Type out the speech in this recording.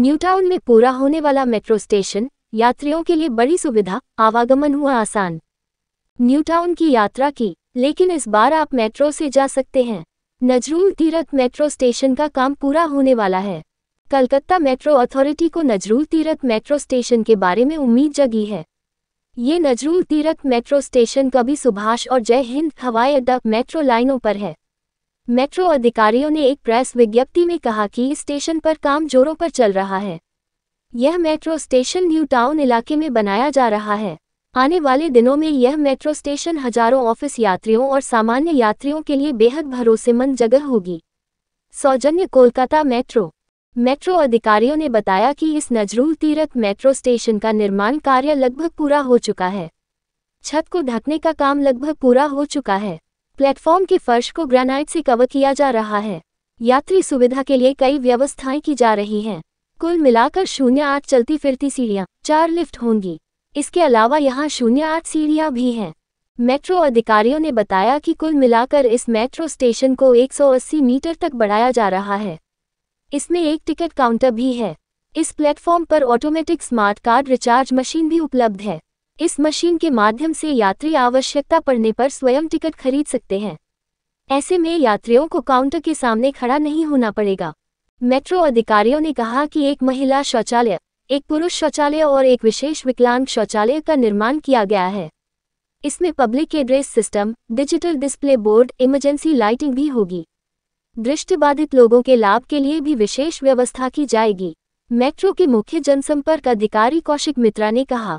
new town में पूरा होने वाला मेट्रो स्टेशन यात्रियों के लिए बड़ी सुविधा आवागमन हुआ आसान न्यूटाउन की यात्रा की लेकिन इस बार आप मेट्रो से जा सकते हैं नजरूल तीरथ मेट्रो स्टेशन का काम पूरा होने वाला है कलकत्ता मेट्रो अथॉरिटी को नजरूल तीरथ मेट्रो स्टेशन के बारे में उम्मीद जगी है ये नजरूल तीरथ मेट्रो स्टेशन कभी सुभाष और जय हिंद हवाई अड्डा मेट्रो लाइनों पर है मेट्रो अधिकारियों ने एक प्रेस विज्ञप्ति में कहा कि इस स्टेशन पर काम जोरों पर चल रहा है यह मेट्रो स्टेशन न्यू टाउन इलाके में बनाया जा रहा है आने वाले दिनों में यह मेट्रो स्टेशन हजारों ऑफिस यात्रियों और सामान्य यात्रियों के लिए बेहद भरोसेमंद जगह होगी सौजन्य कोलकाता मेट्रो मेट्रो अधिकारियों ने बताया कि इस नजरूल तीरथ मेट्रो स्टेशन का निर्माण कार्य लगभग पूरा हो चुका है छत को ढकने का काम लगभग पूरा हो चुका है प्लेटफॉर्म के फर्श को ग्रेनाइट से कवर किया जा रहा है यात्री सुविधा के लिए कई व्यवस्थाएं की जा रही हैं कुल मिलाकर शून्य आठ चलती फिरती सीढ़ियां चार लिफ्ट होंगी इसके अलावा यहाँ शून्य आठ सीढ़ियां भी हैं मेट्रो अधिकारियों ने बताया कि कुल मिलाकर इस मेट्रो स्टेशन को 180 मीटर तक बढ़ाया जा रहा है इसमें एक टिकट काउंटर भी है इस प्लेटफॉर्म पर automatic smart card recharge machine भी उपलब्ध है इस मशीन के माध्यम से यात्री आवश्यकता पड़ने पर स्वयं टिकट खरीद सकते हैं ऐसे में यात्रियों को काउंटर के सामने खड़ा नहीं होना पड़ेगा मेट्रो अधिकारियों ने कहा कि एक महिला शौचालय एक पुरुष शौचालय और एक विशेष विकलांग शौचालय का निर्माण किया गया है इसमें public address system digital display board emergency lighting भी होगी दृष्टिबाधित लोगों के लाभ के लिए भी विशेष व्यवस्था की जाएगी मेट्रो के मुख्य जनसंपर्क अधिकारी कौशिक मित्रा ने कहा